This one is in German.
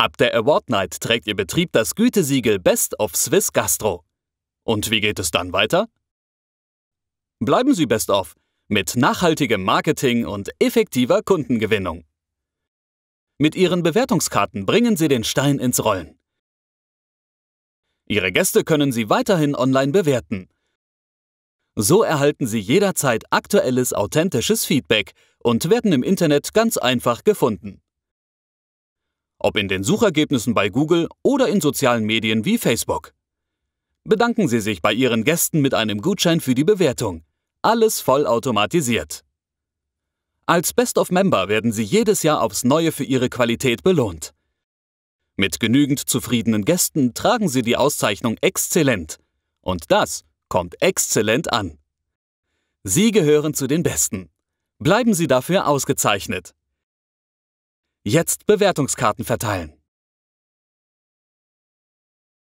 Ab der Award Night trägt Ihr Betrieb das Gütesiegel Best of Swiss Gastro. Und wie geht es dann weiter? Bleiben Sie best of mit nachhaltigem Marketing und effektiver Kundengewinnung. Mit Ihren Bewertungskarten bringen Sie den Stein ins Rollen. Ihre Gäste können Sie weiterhin online bewerten. So erhalten Sie jederzeit aktuelles, authentisches Feedback und werden im Internet ganz einfach gefunden ob in den Suchergebnissen bei Google oder in sozialen Medien wie Facebook. Bedanken Sie sich bei Ihren Gästen mit einem Gutschein für die Bewertung. Alles vollautomatisiert. Als Best of Member werden Sie jedes Jahr aufs Neue für Ihre Qualität belohnt. Mit genügend zufriedenen Gästen tragen Sie die Auszeichnung exzellent. Und das kommt exzellent an. Sie gehören zu den Besten. Bleiben Sie dafür ausgezeichnet. Jetzt Bewertungskarten verteilen.